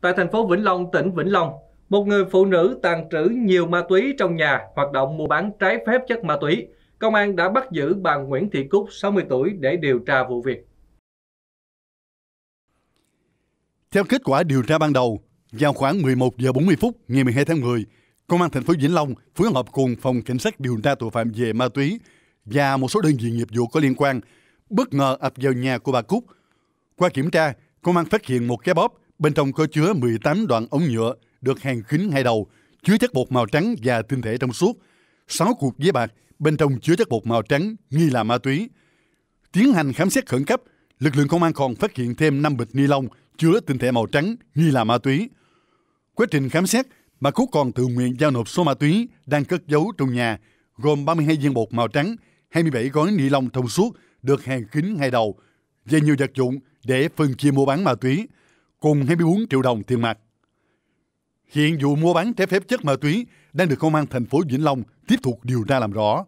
Tại thành phố Vĩnh Long, tỉnh Vĩnh Long, một người phụ nữ tàn trữ nhiều ma túy trong nhà hoạt động mua bán trái phép chất ma túy. Công an đã bắt giữ bà Nguyễn Thị Cúc, 60 tuổi để điều tra vụ việc. Theo kết quả điều tra ban đầu, vào khoảng 11 giờ 40 phút ngày 12 tháng 10, Công an thành phố Vĩnh Long phối hợp cùng Phòng Cảnh sát điều tra tội phạm về ma túy và một số đơn vị nghiệp vụ có liên quan bất ngờ ập vào nhà của bà Cúc. Qua kiểm tra, công an phát hiện một cái bóp Bên trong có chứa 18 đoạn ống nhựa được hàng kín hai đầu, chứa chất bột màu trắng và tinh thể trong suốt. 6 cục giấy bạc bên trong chứa chất bột màu trắng nghi là ma túy. Tiến hành khám xét khẩn cấp, lực lượng công an còn phát hiện thêm 5 bịch ni lông chứa tinh thể màu trắng nghi là ma túy. Quá trình khám xét, bà Cúc còn tự nguyện giao nộp số ma túy đang cất giấu trong nhà, gồm 32 viên bột màu trắng, 27 gói ni lông thông suốt được hàng kín hai đầu, và nhiều vật dụng để phân chia mua bán ma túy cùng 24 triệu đồng tiền mặt. Hiện vụ mua bán trái phép chất ma túy đang được công an thành phố Vĩnh Long tiếp tục điều tra làm rõ.